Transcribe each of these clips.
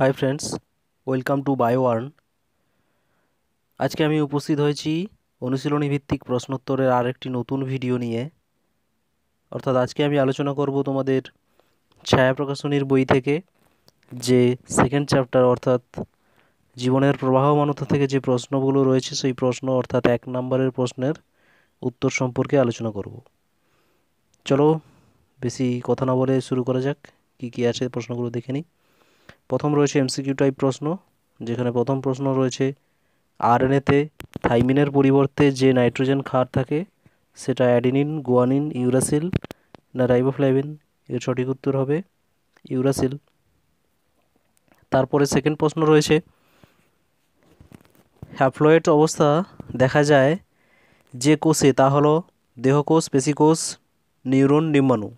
high friends welcome to বায়োওয়ার্ন আজকে আমি উপস্থিত হয়েছি অনুশীলনী ভিত্তিক প্রশ্নোত্তরের আর একটি নতুন ভিডিও নিয়ে অর্থাৎ আজকে আমি আলোচনা করব তোমাদের ছায়া প্রকাশনীর বই থেকে যে সেকেন্ড চ্যাপ্টার অর্থাৎ জীবনের প্রবাহমানতা থেকে যে প্রশ্নগুলো রয়েছে সেই প্রশ্ন অর্থাৎ এক নম্বরের প্রশ্নের উত্তর সম্পর্কে আলোচনা করব চলো বেশি কথা না বলে শুরু করা যাক কি কি আছে প্রশ্নগুলো দেখে নিই প্রথম রয়েছে এমসিকিউ টাইপ প্রশ্ন যেখানে প্রথম প্রশ্ন রয়েছে আরএনএতে থাইমিনের পরিবর্তে যে নাইট্রোজেন ক্ষার থাকে সেটা অ্যাডিনিন গুয়ানিন ইউরাসিল না রাইবোফ্লাইভিন এর সঠিক উত্তর হবে ইউরাসিল তারপরে সেকেন্ড প্রশ্ন রয়েছে হ্যাফ্লয়েড অবস্থা দেখা যায় যে কোষে তা হলো দেহকোষ পেশিকোষ নিউরন নিম্বাণু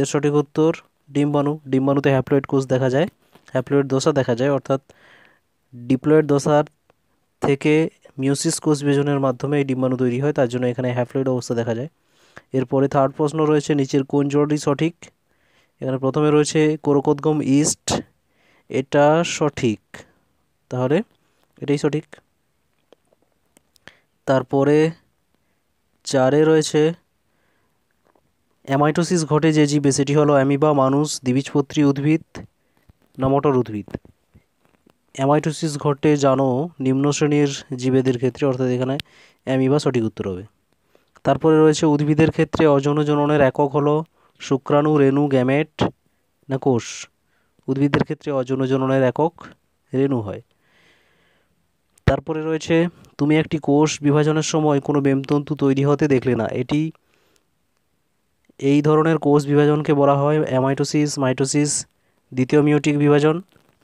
এর সঠিক উত্তর ডিম্বাণু ডিম্বাণুতে হ্যাপ্লয়েড কোষ দেখা যায় হ্যাপ্লয়েড দশা দেখা যায় অর্থাৎ ডিপ্লয়েড দশার থেকে মিউসিস কোষ বিভাজনের মাধ্যমে এই ডিম্বাণু তৈরি হয় তার জন্য এখানে হ্যাপ্লয়েড অবস্থা দেখা যায় এরপরে থার্ড প্রশ্ন রয়েছে নিচের কোন জোড়াটি সঠিক এখানে প্রথমে রয়েছে কোরকোদগম ইস্ট এটা সঠিক তাহলে এটাই সঠিক তারপরে চারে রয়েছে অ্যামাইটোসিস ঘটে যে জীবে সেটি হলো অ্যামিবা মানুষ দ্বিবীজপত্রী উদ্ভিদ নমটর উদ্ভিদ অ্যামাইটোসিস ঘটে জানো নিম্ন শ্রেণীর জীবেদের ক্ষেত্রে অর্থাৎ এখানে অ্যামিবা সঠিক উত্তর হবে তারপরে রয়েছে উদ্ভিদের ক্ষেত্রে অজনজননের একক হলো শুক্রাণু রেণু গ্যামেট না কোষ উদ্ভিদের ক্ষেত্রে অজনজননের একক রেণু হয় তারপরে রয়েছে তুমি একটি কোষ বিভাজনের সময় কোনো বেমতন্তু তৈরি হতে দেখলে না এটি এই ধরনের কোষ বিভাজনকে বলা হয় অ্যামাইটোসিস মাইটোসিস দ্বিতীয় মিউটিক বিভাজন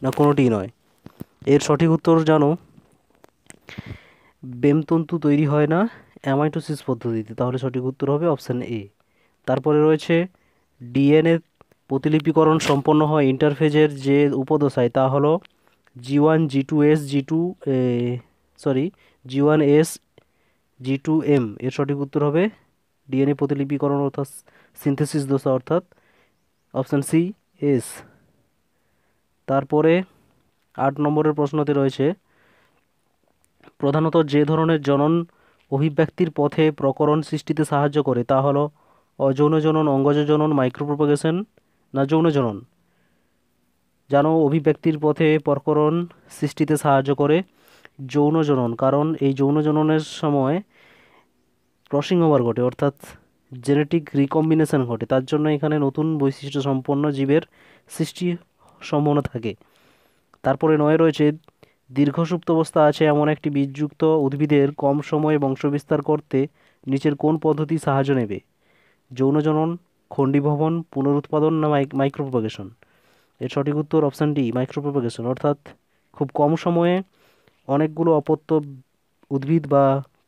না কোনোটিই নয় এর সঠিক উত্তর জানো বেমতন্তু তৈরি হয় না অ্যামাইটোসিস পদ্ধতিতে তাহলে সঠিক উত্তর হবে অপশান এ তারপরে রয়েছে ডিএনএ প্রতিলিপিকরণ সম্পন্ন হয় ইন্টারফেজের যে উপদশায় তা হলো G one G two S G two sorry G one S G two M এর সঠিক উত্তর হবে ডিএনএ প্রতিলিপিকরণ অর্থাৎ সিনথেসিস দোষ অর্থাৎ অপশান সি এস তারপরে আট নম্বরের প্রশ্নতে রয়েছে প্রধানত যে ধরনের জনন অভিব্যক্তির পথে প্রকরণ সৃষ্টিতে সাহায্য করে তা হল অযৌন জনন অঙ্গজ জনন মাইক্রোপ্রোপাগেশন না যৌন জনন জানো অভিব্যক্তির পথে প্রকরণ সৃষ্টিতে সাহায্য করে যৌন জনন কারণ এই যৌন জননের সময় ক্রসিং ওভার ঘটে অর্থাৎ জেনেটিক রিকম্বিনেশন ঘটে তার জন্য এখানে নতুন বৈশিষ্ট্য সম্পন্ন জীবের সৃষ্টি সম্ভাবনা থাকে তারপরে নয় রয়েছে দীর্ঘ অবস্থা আছে এমন একটি বীজযুক্ত উদ্ভিদের কম সময়ে বংশবিস্তার করতে নিচের কোন পদ্ধতি সাহায্য নেবে যৌনজনন খণ্ডীভবন পুনরুৎপাদন না মাইক্রোপ্রোপাগেশন এর সঠিক উত্তর অপশান ডি মাইক্রোপ্রোপাগেশন অর্থাৎ খুব কম সময়ে অনেকগুলো অপত্য উদ্ভিদ বা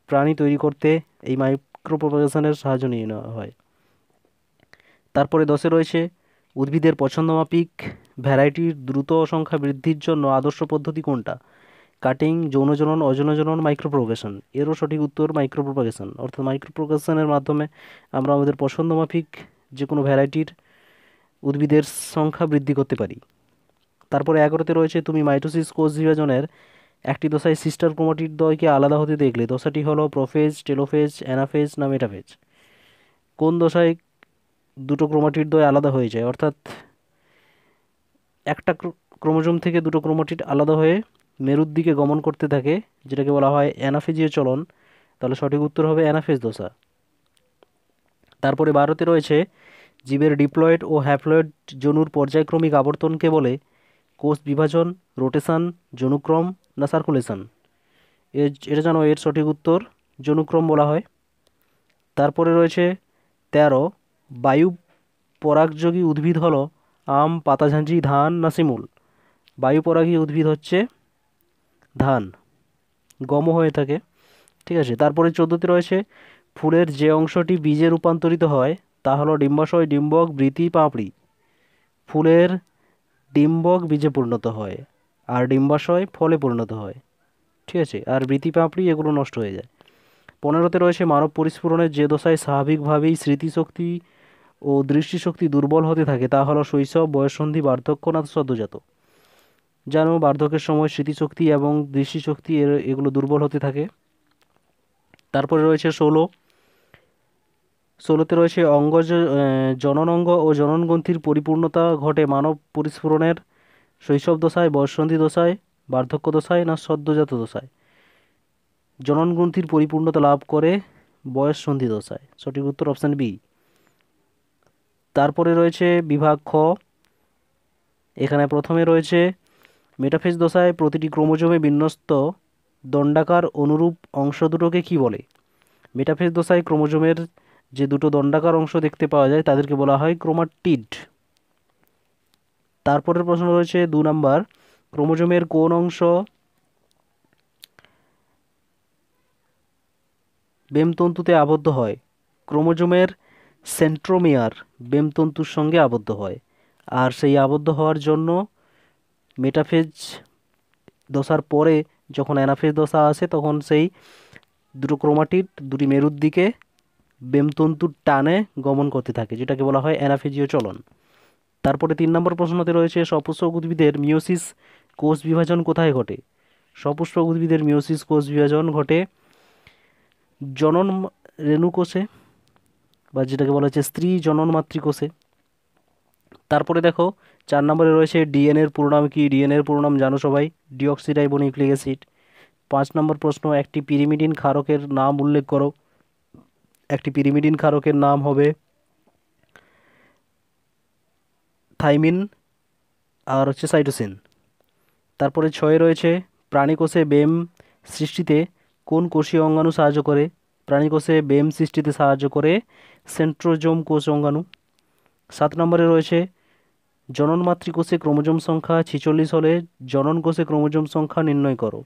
প্রাণী তৈরি করতে এই মাই মাইক্রোপ্রোপাগেশনের সাহায্য নিয়ে নেওয়া হয় তারপরে দশে রয়েছে উদ্ভিদের পছন্দমাফিক ভ্যারাইটির দ্রুত সংখ্যা বৃদ্ধির জন্য আদর্শ পদ্ধতি কোনটা কাটিং যৌনজনন অযৌনজনন মাইক্রোপ্রোগেশন এরও সঠিক উত্তর মাইক্রোপ্রোপাগেশন অর্থাৎ মাইক্রোপ্রোগেশনের মাধ্যমে আমরা আমাদের পছন্দমাফিক যে কোনো ভ্যারাইটির উদ্ভিদের সংখ্যা বৃদ্ধি করতে পারি তারপরে এগারোতে রয়েছে তুমি মাইটোসিস কোষ বিভাজনের একটি দশায় সিস্টার ক্রোমাটিড দ্বয়কে আলাদা হতে দেখলে দশাটি হলো প্রোফেজ টেলোফেজ অ্যানাফেজ না মেটাফেজ কোন দশায় দুটো ক্রোমাটিড দ্বয় আলাদা হয়ে যায় অর্থাৎ একটা ক্রোমোজোম থেকে দুটো ক্রোমাটিড আলাদা হয়ে মেরুর দিকে গমন করতে থাকে যেটাকে বলা হয় অ্যানাফেজীয় চলন তাহলে সঠিক উত্তর হবে অ্যানাফেজ দশা তারপরে ভারতে রয়েছে জীবের ডিপ্লয়েড ও হ্যাপ্লয়েড জনুর পর্যায়ক্রমিক আবর্তনকে বলে কোষ বিভাজন রোটেশান জনুক্রম না সার্কুলেশান এটা জানো এর সঠিক উত্তর জনুক্রম বলা হয় তারপরে রয়েছে তেরো বায়ু পরাগযোগী উদ্ভিদ হলো আম পাতাঝাঁঝি ধান না শিমুল বায়ু পরাগী উদ্ভিদ হচ্ছে ধান গম হয়ে থাকে ঠিক আছে তারপরে চোদ্দোতে রয়েছে ফুলের যে অংশটি বীজে রূপান্তরিত হয় তা হলো ডিম্বাশয় ডিম্বক বৃতি পাঁপড়ি ফুলের ডিম্বক বীজে পরিণত হয় আর ডিম্বাশয় ফলে পরিণত হয় ঠিক আছে আর বৃতি পাপড়ি এগুলো নষ্ট হয়ে যায় পনেরোতে রয়েছে মানব পরিস্ফুরণের যে দশায় স্বাভাবিকভাবেই স্মৃতিশক্তি ও দৃষ্টিশক্তি দুর্বল হতে থাকে তা হলো শৈশব বয়সন্ধি বার্ধক্য না সদ্যজাত যেন বার্ধক্যের সময় স্মৃতিশক্তি এবং দৃষ্টিশক্তি এর এগুলো দুর্বল হতে থাকে তারপরে রয়েছে ষোলো ষোলোতে রয়েছে জনন জননঙ্গ ও জননগ্রন্থির পরিপূর্ণতা ঘটে মানব পরিস্ফুরণের শৈশব দশায় বয়সন্ধি দশায় বার্ধক্য দশায় না সদ্যজাত দশায় জননগ্রন্থির পরিপূর্ণতা লাভ করে সন্ধি দশায় সঠিক উত্তর অপশান বি তারপরে রয়েছে বিভাগ খ এখানে প্রথমে রয়েছে মেটাফেজ দশায় প্রতিটি ক্রোমোজোমে বিন্যস্ত দণ্ডাকার অনুরূপ অংশ দুটোকে কি বলে মেটাফেজ দশায় ক্রোমোজোমের যে দুটো দণ্ডাকার অংশ দেখতে পাওয়া যায় তাদেরকে বলা হয় ক্রোমাটিড তারপরের প্রশ্ন রয়েছে দু নম্বর ক্রোমোজোমের কোন অংশ বেমতন্তুতে আবদ্ধ হয় ক্রোমোজোমের সেন্ট্রোমিয়ার বেমতন্তুর সঙ্গে আবদ্ধ হয় আর সেই আবদ্ধ হওয়ার জন্য মেটাফেজ দশার পরে যখন অ্যানাফেজ দশা আসে তখন সেই দুটো ক্রোমাটিড দুটি মেরুর দিকে বেমতন্তুর টানে গমন করতে থাকে যেটাকে বলা হয় অ্যানাফেজীয় চলন তারপরে তিন নম্বর প্রশ্নতে রয়েছে সপুষ্পক উদ্ভিদের মিওসিস কোষ বিভাজন কোথায় ঘটে সপুষ্পক উদ্ভিদের মিওসিস কোষ বিভাজন ঘটে জনন রেণুকোষে বা যেটাকে বলা হচ্ছে স্ত্রী জনন মাতৃকোষে তারপরে দেখো চার নম্বরে রয়েছে ডিএনএর পুরোনাম কি ডিএনএর পুরোনাম জানো সবাই ডিঅক্সিরাইবো নিউক্লিক অ্যাসিড পাঁচ নম্বর প্রশ্ন একটি পিরিমিডিন ক্ষারকের নাম উল্লেখ করো একটি পিরিমিডিন ক্ষারকের নাম হবে থাইমিন আর হচ্ছে সাইটোসিন তারপরে ছয়ে রয়েছে প্রাণীকোষে বেম সৃষ্টিতে কোন কোষীয় অঙ্গাণু সাহায্য করে প্রাণীকোষে বেম সৃষ্টিতে সাহায্য করে সেন্ট্রোজোম কোষ অঙ্গাণু সাত নম্বরে রয়েছে জনন মাতৃকোষে ক্রোমোজোম সংখ্যা ছিচল্লিশ হলে জনন কোষে ক্রোমোজোম সংখ্যা নির্ণয় করো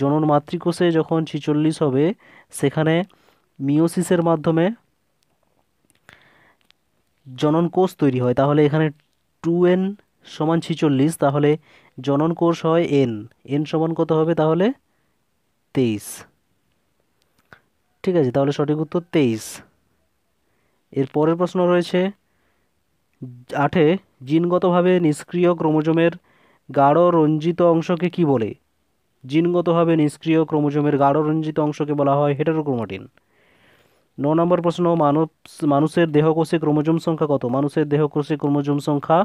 জনন মাতৃকোষে যখন ছিচল্লিশ হবে সেখানে মিওসিসের মাধ্যমে জনন কোষ তৈরি হয় তাহলে এখানে টু এন সমান ছিচল্লিশ তাহলে জনন কোষ হয় এন এন সমান কত হবে তাহলে তেইশ ঠিক আছে তাহলে সঠিক উত্তর তেইশ এর পরের প্রশ্ন রয়েছে আঠে জিনগতভাবে নিষ্ক্রিয় ক্রোমোজোমের গাঢ় রঞ্জিত অংশকে কি বলে জিনগতভাবে নিষ্ক্রিয় ক্রোমোজোমের গাঢ় রঞ্জিত অংশকে বলা হয় হেটারোক্রোমাটিন ন নম্বর প্রশ্ন মানুষ মানুষের দেহকোষে ক্রোমোজোম সংখ্যা কত মানুষের দেহকোষে ক্রোমোজোম সংখ্যা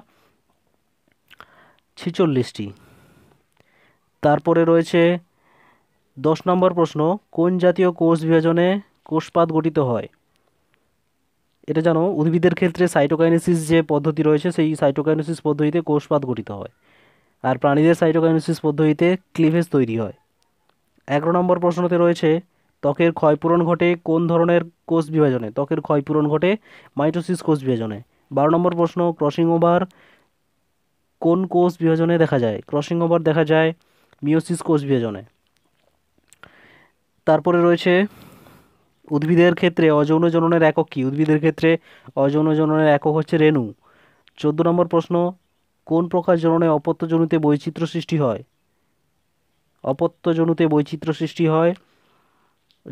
ছিচল্লিশটি তারপরে রয়েছে দশ নম্বর প্রশ্ন কোন জাতীয় কোষ বিভাজনে কোষপাত গঠিত হয় এটা জানো উদ্ভিদের ক্ষেত্রে সাইটোকাইনোসিস যে পদ্ধতি রয়েছে সেই সাইটোকাইনোসিস পদ্ধতিতে কোষপাত গঠিত হয় আর প্রাণীদের সাইটোকাইনোসিস পদ্ধতিতে ক্লিভেজ তৈরি হয় এগারো নম্বর প্রশ্নতে রয়েছে ত্বকের ক্ষয়পূরণ ঘটে কোন ধরনের কোষ বিভাজনে ত্বকের ক্ষয়পূরণ ঘটে মাইটোসিস কোষ বিভাজনে বারো নম্বর প্রশ্ন ক্রসিং ওভার কোন কোষ বিভাজনে দেখা যায় ক্রসিং ওভার দেখা যায় মিওসিস কোষ বিভাজনে তারপরে রয়েছে উদ্ভিদের ক্ষেত্রে অযৌন জননের একক কী উদ্ভিদের ক্ষেত্রে অযৌন জননের একক হচ্ছে রেণু চোদ্দ নম্বর প্রশ্ন কোন প্রকার জননে অপত্যজনুতে বৈচিত্র্য সৃষ্টি হয় অপত্যজনুতে বৈচিত্র্য সৃষ্টি হয়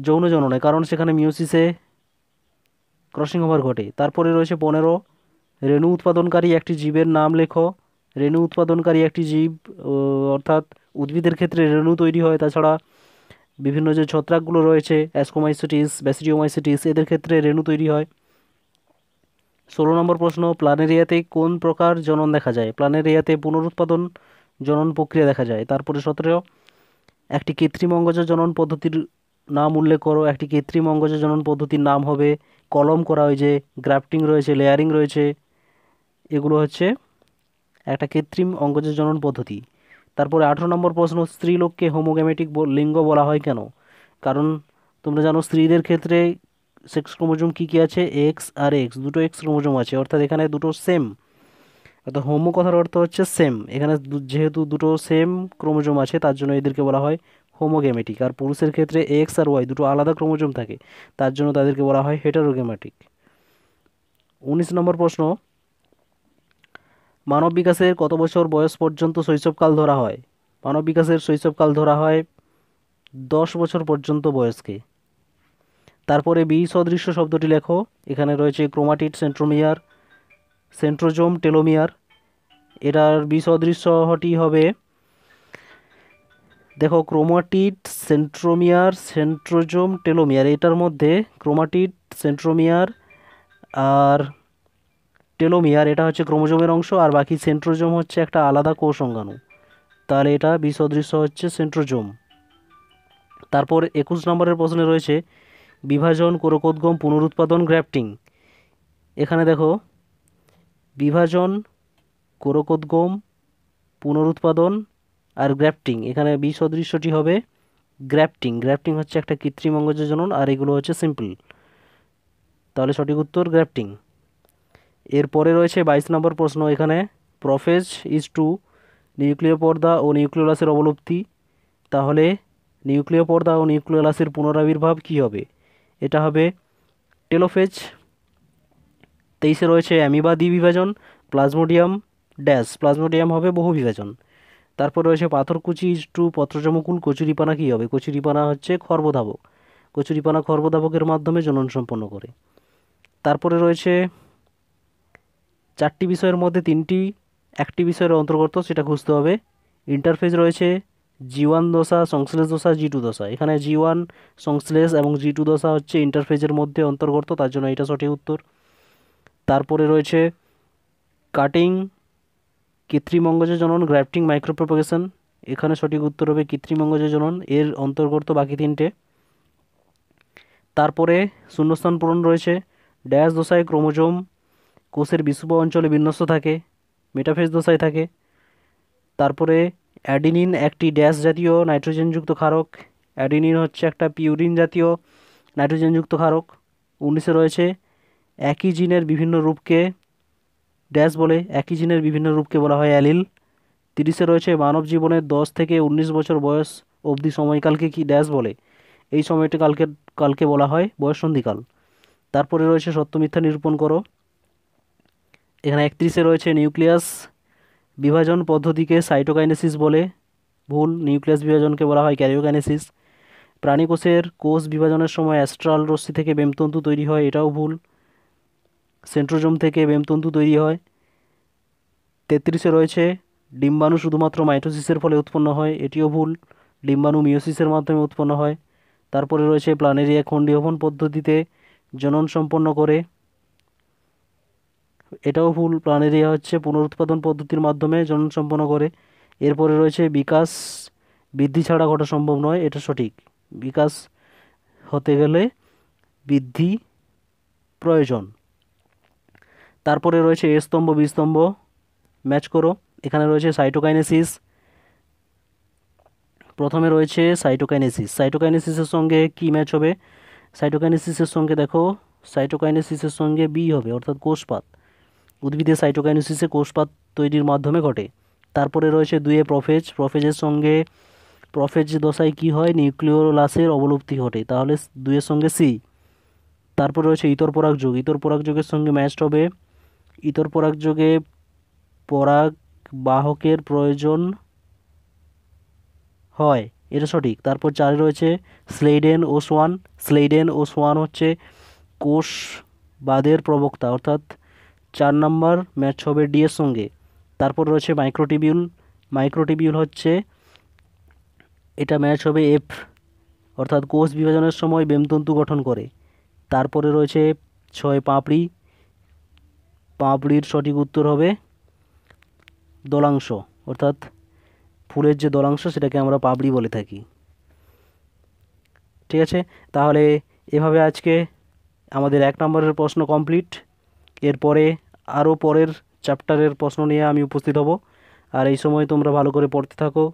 যৌন জননে কারণ সেখানে মিউসিসে ক্রসিং ওভার ঘটে তারপরে রয়েছে পনেরো রেণু উৎপাদনকারী একটি জীবের নাম লেখো রেণু উৎপাদনকারী একটি জীব অর্থাৎ উদ্ভিদের ক্ষেত্রে রেণু তৈরি হয় তাছাড়া বিভিন্ন যে ছত্রাকগুলো রয়েছে অ্যাসকোমাইসিটিস ব্যাসিডিওমাইসিটিস এদের ক্ষেত্রে রেণু তৈরি হয় ষোলো নম্বর প্রশ্ন প্ল্যানেরিয়াতে কোন প্রকার জনন দেখা যায় প্ল্যানেরিয়াতে পুনরুৎপাদন জনন প্রক্রিয়া দেখা যায় তারপরে সতেরো একটি কৃত্রিম অঙ্গজ জনন পদ্ধতির নাম উল্লেখ করো একটি কৃত্রিম অঙ্গজনন পদ্ধতির নাম হবে কলম করা হয়েছে গ্রাফটিং রয়েছে লেয়ারিং রয়েছে এগুলো হচ্ছে একটা কৃত্রিম অঙ্গজনন পদ্ধতি তারপরে আঠেরো নম্বর প্রশ্ন স্ত্রীলোককে হোমোগ্যামেটিক লিঙ্গ বলা হয় কেন কারণ তোমরা জানো স্ত্রীদের ক্ষেত্রে সেক্স ক্রোমোজোম কী কী আছে এক্স আর এক্স দুটো এক্স ক্রোমোজোম আছে অর্থাৎ এখানে দুটো সেম অর্থাৎ হোমো কথার অর্থ হচ্ছে সেম এখানে যেহেতু দুটো সেম ক্রোমোজোম আছে তার জন্য এদেরকে বলা হয় হোমোগেমেটিক আর পুরুষের ক্ষেত্রে এক্স আর ওয়াই দুটো আলাদা ক্রোমোজোম থাকে তার জন্য তাদেরকে বলা হয় হেটারোগেমেটিক উনিশ নম্বর প্রশ্ন মানব বিকাশের কত বছর বয়স পর্যন্ত শৈশবকাল ধরা হয় মানব বিকাশের শৈশবকাল ধরা হয় দশ বছর পর্যন্ত বয়সকে তারপরে বি সদৃশ্য শব্দটি লেখো এখানে রয়েছে ক্রোমাটিড সেন্ট্রোমিয়ার সেন্ট্রোজোম টেলোমিয়ার এটার বিসদৃশ্যটি হবে দেখো ক্রোমাটিড সেন্ট্রোমিয়ার সেন্ট্রোজোম টেলোমিয়ার এটার মধ্যে ক্রোমাটিড সেন্ট্রোমিয়ার আর টেলোমিয়ার এটা হচ্ছে ক্রোমোজোমের অংশ আর বাকি সেন্ট্রোজোম হচ্ছে একটা আলাদা কোষ অঙ্গাণু তাহলে এটা বিসদৃশ্য হচ্ছে সেন্ট্রোজোম তারপর একুশ নম্বরের প্রশ্নে রয়েছে বিভাজন কোরকোদ্গম পুনরুৎপাদন গ্র্যাফটিং এখানে দেখো বিভাজন কোরকোদ্গম পুনরুৎপাদন আর গ্র্যাফটিং এখানে বি সদৃশ্যটি হবে গ্র্যাফটিং গ্র্যাফটিং হচ্ছে একটা কৃত্রিম জনন আর এগুলো হচ্ছে সিম্পল তাহলে সঠিক উত্তর গ্র্যাফটিং এরপরে রয়েছে বাইশ নম্বর প্রশ্ন এখানে প্রফেজ ইজ টু নিউক্লিয় পর্দা ও নিউক্লিয়লাসের অবলুপ্তি তাহলে নিউক্লিয় পর্দা ও নিউক্লিয়লাসের পুনরাবির্ভাব কি হবে এটা হবে টেলোফেজ তেইশে রয়েছে অ্যামিবা দ্বিবিভাজন প্লাজমোডিয়াম ড্যাশ প্লাজমোডিয়াম হবে বহু বিভাজন তারপর রয়েছে পাথরকুচি টু পত্রজমকুল কচুরিপানা কী হবে কচুরিপানা হচ্ছে খর্বধাবক কচুরিপানা খর্বধাবকের মাধ্যমে জনন সম্পন্ন করে তারপরে রয়েছে চারটি বিষয়ের মধ্যে তিনটি একটি বিষয়ের অন্তর্গত সেটা খুঁজতে হবে ইন্টারফেস রয়েছে জি ওয়ান দশা সংশ্লেষ দশা জি টু দশা এখানে জি ওয়ান সংশ্লেষ এবং জি টু দশা হচ্ছে ইন্টারফেজের মধ্যে অন্তর্গত তার জন্য এটা সঠিক উত্তর তারপরে রয়েছে কাটিং কৃত্রিম অঙ্গজ জনন গ্রাফটিং মাইক্রোপ্রোপোগেশন এখানে সঠিক উত্তর হবে কৃত্রিম অঙ্গজ জনন এর অন্তর্গত বাকি তিনটে তারপরে শূন্যস্থান পূরণ রয়েছে ড্যাশ দশায় ক্রোমোজোম কোষের বিশুপ অঞ্চলে বিন্যস্ত থাকে মেটাফেজ দশায় থাকে তারপরে অ্যাডিনিন একটি ড্যাশ জাতীয় নাইট্রোজেনযুক্ত ক্ষারক অ্যাডিনিন হচ্ছে একটা পিউরিন জাতীয় নাইট্রোজেনযুক্ত ক্ষারক উনিশে রয়েছে একই জিনের বিভিন্ন রূপকে ড্যাশ বলে একই জিনের বিভিন্ন রূপকে বলা হয় অ্যালিল তিরিশে রয়েছে মানব জীবনের দশ থেকে ১৯ বছর বয়স অবধি সময়কালকে কি ড্যাশ বলে এই সময়টি কালকে কালকে বলা হয় বয়সন্ধিকাল তারপরে রয়েছে সত্য মিথ্যা নিরূপণ করো এখানে একত্রিশে রয়েছে নিউক্লিয়াস বিভাজন পদ্ধতিকে সাইটোকাইনেসিস বলে ভুল নিউক্লিয়াস বিভাজনকে বলা হয় ক্যারিওকাইনেসিস প্রাণী কোষের কোষ বিভাজনের সময় অ্যাস্ট্রাল রশ্মি থেকে বেমতন্তু তৈরি হয় এটাও ভুল সেন্ট্রোজোম থেকে বেমতন্তু তৈরি হয় তেত্রিশে রয়েছে ডিম্বাণু শুধুমাত্র মাইটোসিসের ফলে উৎপন্ন হয় এটিও ভুল ডিম্বাণু মিওসিসের মাধ্যমে উৎপন্ন হয় তারপরে রয়েছে প্ল্যানেরিয়া খণ্ডীভবন পদ্ধতিতে জনন সম্পন্ন করে এটাও ভুল প্লানেরিয়া হচ্ছে পুনরুৎপাদন পদ্ধতির মাধ্যমে জনন সম্পন্ন করে এরপরে রয়েছে বিকাশ বৃদ্ধি ছাড়া ঘটা সম্ভব নয় এটা সঠিক বিকাশ হতে গেলে বৃদ্ধি প্রয়োজন তারপরে রয়েছে এ স্তম্ভ বিস্তম্ভ ম্যাচ করো এখানে রয়েছে সাইটোকাইনেসিস প্রথমে রয়েছে সাইটোকাইনেসিস সাইটোকাইনেসিসের সঙ্গে কি ম্যাচ হবে সাইটোকাইনেসিসের সঙ্গে দেখো সাইটোকাইনেসিসের সঙ্গে বি হবে অর্থাৎ কোষপাত উদ্ভিদের সাইটোকাইনেসিসে কোষপাত তৈরির মাধ্যমে ঘটে তারপরে রয়েছে দুয়ে প্রফেজ প্রফেজের সঙ্গে প্রফেজ দশায় কি হয় নিউক্লিওলাসের অবলুপ্তি ঘটে তাহলে দুয়ের সঙ্গে সি তারপরে রয়েছে ইতর পরাগযোগ ইতর পরাগ সঙ্গে ম্যাচ হবে ইতর পরাগ বাহকের প্রয়োজন হয় এটা সঠিক তারপর চারে রয়েছে স্লেইডেন ও সোয়ান স্লেইডেন ও সোয়ান হচ্ছে কোষ বাদের প্রবক্তা অর্থাৎ চার নম্বর ম্যাচ হবে ডি এর সঙ্গে তারপর রয়েছে মাইক্রোটিবিউল মাইক্রোটিবিউল হচ্ছে এটা ম্যাচ হবে এফ অর্থাৎ কোষ বিভাজনের সময় বেমতন্তু গঠন করে তারপরে রয়েছে ছয় পাঁপড়ি পাপড়ির সঠিক উত্তর হবে দলাংশ অর্থাৎ ফুলের যে দলাংশ সেটাকে আমরা পাপড়ি বলে থাকি ঠিক আছে তাহলে এভাবে আজকে আমাদের এক নম্বরের প্রশ্ন কমপ্লিট এরপরে আরও পরের চ্যাপ্টারের প্রশ্ন নিয়ে আমি উপস্থিত হব আর এই সময় তোমরা ভালো করে পড়তে থাকো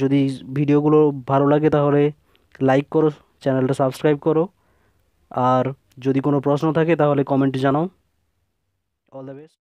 যদি ভিডিওগুলো ভালো লাগে তাহলে লাইক করো চ্যানেলটা সাবস্ক্রাইব করো আর যদি কোনো প্রশ্ন থাকে তাহলে কমেন্টে জানাও all the best